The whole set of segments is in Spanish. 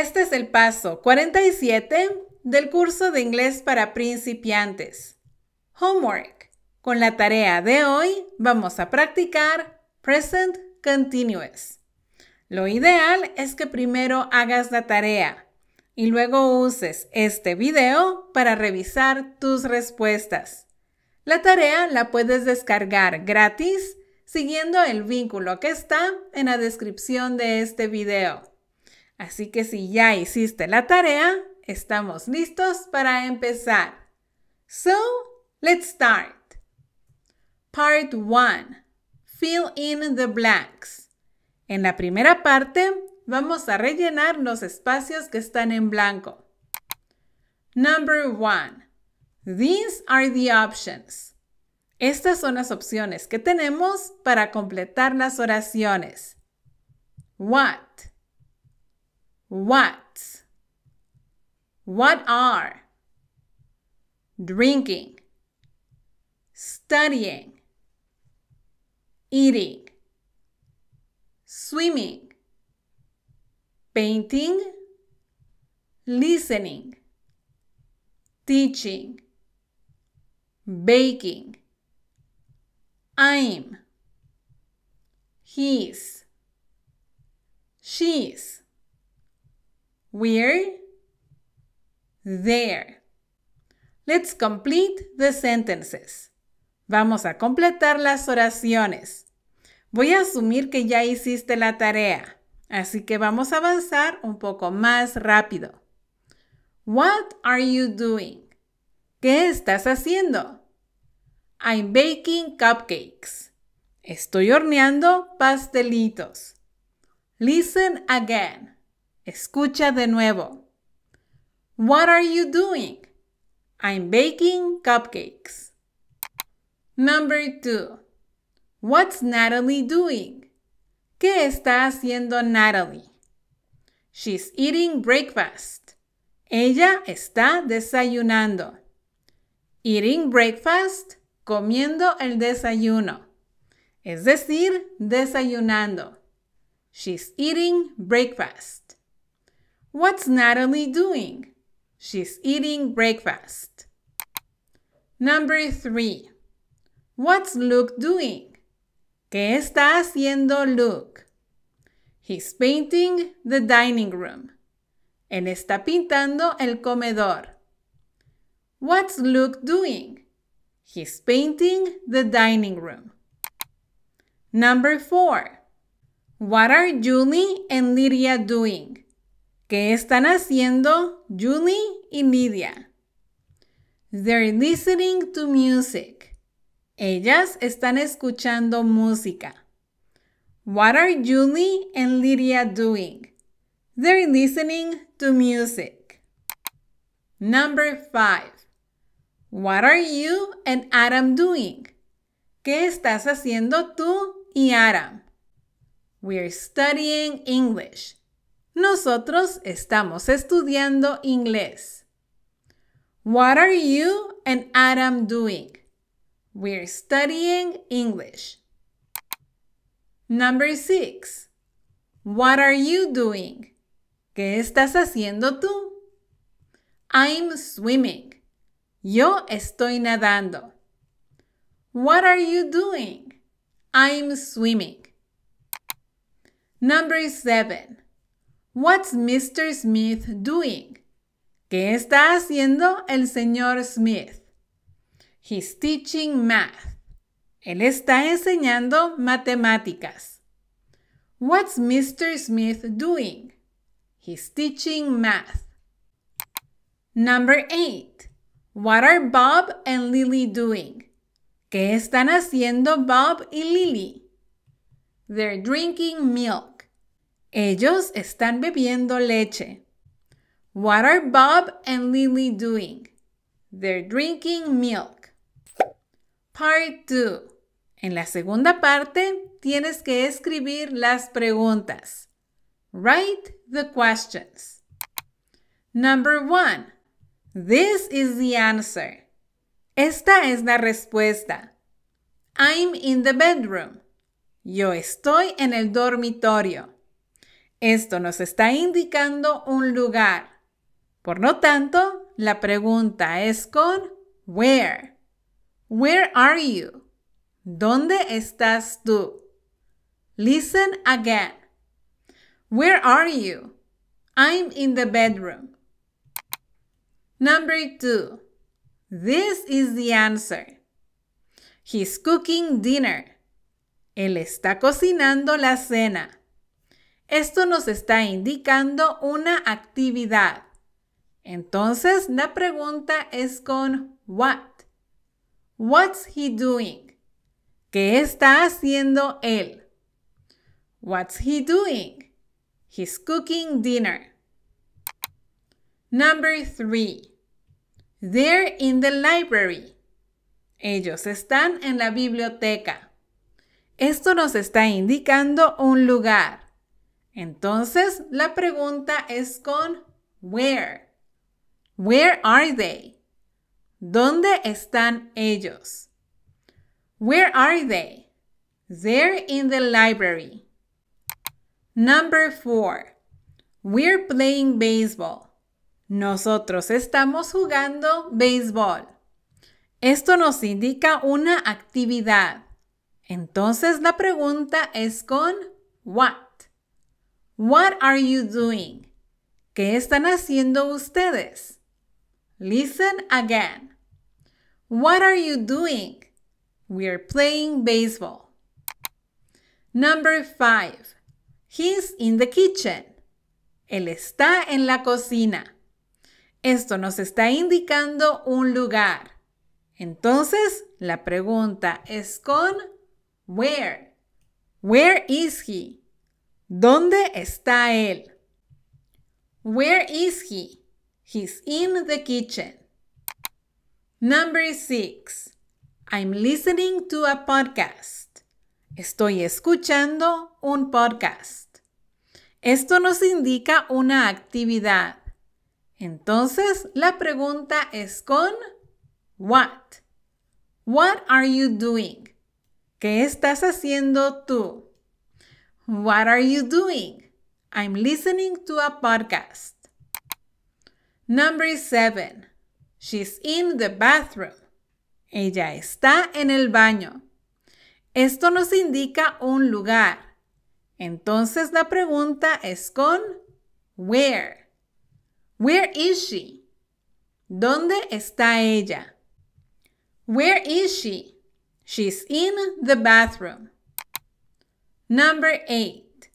Este es el paso 47 del curso de inglés para principiantes. Homework. Con la tarea de hoy vamos a practicar present continuous. Lo ideal es que primero hagas la tarea y luego uses este video para revisar tus respuestas. La tarea la puedes descargar gratis siguiendo el vínculo que está en la descripción de este video. Así que si ya hiciste la tarea, estamos listos para empezar. So, let's start. Part 1. Fill in the blanks. En la primera parte, vamos a rellenar los espacios que están en blanco. Number 1. These are the options. Estas son las opciones que tenemos para completar las oraciones. What? What? What are? Drinking, studying, eating, swimming, painting, listening, teaching, baking, I'm, he's, she's We're there. Let's complete the sentences. Vamos a completar las oraciones. Voy a asumir que ya hiciste la tarea, así que vamos a avanzar un poco más rápido. What are you doing? ¿Qué estás haciendo? I'm baking cupcakes. Estoy horneando pastelitos. Listen again. Escucha de nuevo. What are you doing? I'm baking cupcakes. Number two. What's Natalie doing? ¿Qué está haciendo Natalie? She's eating breakfast. Ella está desayunando. Eating breakfast, comiendo el desayuno. Es decir, desayunando. She's eating breakfast. What's Natalie doing? She's eating breakfast. Number three. What's Luke doing? ¿Qué está haciendo Luke? He's painting the dining room. Él está pintando el comedor. What's Luke doing? He's painting the dining room. Number four. What are Julie and Lydia doing? ¿Qué están haciendo Julie y Lydia? They're listening to music. Ellas están escuchando música. What are Julie and Lydia doing? They're listening to music. Number five. What are you and Adam doing? ¿Qué estás haciendo tú y Adam? We're studying English. Nosotros estamos estudiando inglés. What are you and Adam doing? We're studying English. Number six. What are you doing? ¿Qué estás haciendo tú? I'm swimming. Yo estoy nadando. What are you doing? I'm swimming. Number seven. What's Mr. Smith doing? ¿Qué está haciendo el señor Smith? He's teaching math. Él está enseñando matemáticas. What's Mr. Smith doing? He's teaching math. Number 8. What are Bob and Lily doing? ¿Qué están haciendo Bob y Lily? They're drinking milk. Ellos están bebiendo leche. What are Bob and Lily doing? They're drinking milk. Part 2. En la segunda parte tienes que escribir las preguntas. Write the questions. Number 1. This is the answer. Esta es la respuesta. I'm in the bedroom. Yo estoy en el dormitorio. Esto nos está indicando un lugar. Por lo tanto, la pregunta es con where. Where are you? ¿Dónde estás tú? Listen again. Where are you? I'm in the bedroom. Number two. This is the answer. He's cooking dinner. Él está cocinando la cena. Esto nos está indicando una actividad. Entonces, la pregunta es con what. What's he doing? ¿Qué está haciendo él? What's he doing? He's cooking dinner. Number three. They're in the library. Ellos están en la biblioteca. Esto nos está indicando un lugar. Entonces, la pregunta es con where. Where are they? ¿Dónde están ellos? Where are they? They're in the library. Number four. We're playing baseball. Nosotros estamos jugando béisbol. Esto nos indica una actividad. Entonces la pregunta es con what. What are you doing? ¿Qué están haciendo ustedes? Listen again. What are you doing? We are playing baseball. Number five. He's in the kitchen. Él está en la cocina. Esto nos está indicando un lugar. Entonces, la pregunta es con where. Where is he? ¿Dónde está él? Where is he? He's in the kitchen. Number six. I'm listening to a podcast. Estoy escuchando un podcast. Esto nos indica una actividad. Entonces, la pregunta es con what. What are you doing? ¿Qué estás haciendo tú? What are you doing? I'm listening to a podcast. Number seven. She's in the bathroom. Ella está en el baño. Esto nos indica un lugar. Entonces la pregunta es con where. Where is she? ¿Dónde está ella? Where is she? She's in the bathroom. Number 8.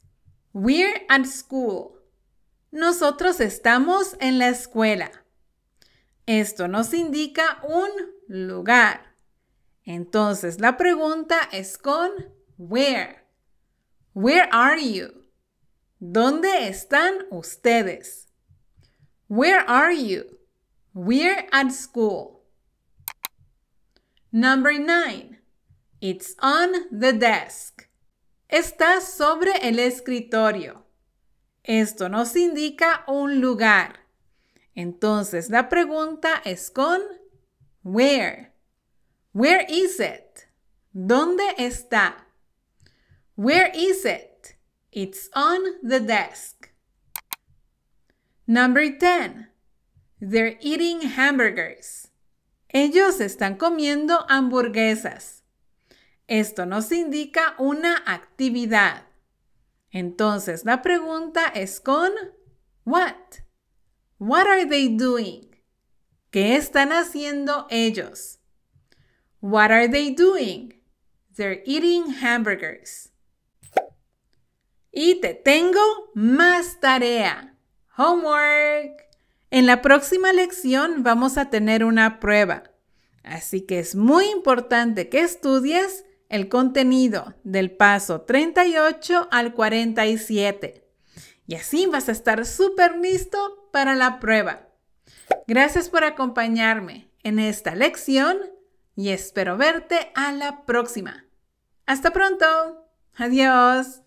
We're at school. Nosotros estamos en la escuela. Esto nos indica un lugar. Entonces la pregunta es con where. Where are you? ¿Dónde están ustedes? Where are you? We're at school. Number 9. It's on the desk está sobre el escritorio. Esto nos indica un lugar. Entonces la pregunta es con where. Where is it? ¿Dónde está? Where is it? It's on the desk. Number 10. They're eating hamburgers. Ellos están comiendo hamburguesas. Esto nos indica una actividad. Entonces, la pregunta es con what. What are they doing? ¿Qué están haciendo ellos? What are they doing? They're eating hamburgers. Y te tengo más tarea. Homework. En la próxima lección vamos a tener una prueba. Así que es muy importante que estudies el contenido del paso 38 al 47. Y así vas a estar súper listo para la prueba. Gracias por acompañarme en esta lección y espero verte a la próxima. Hasta pronto. Adiós.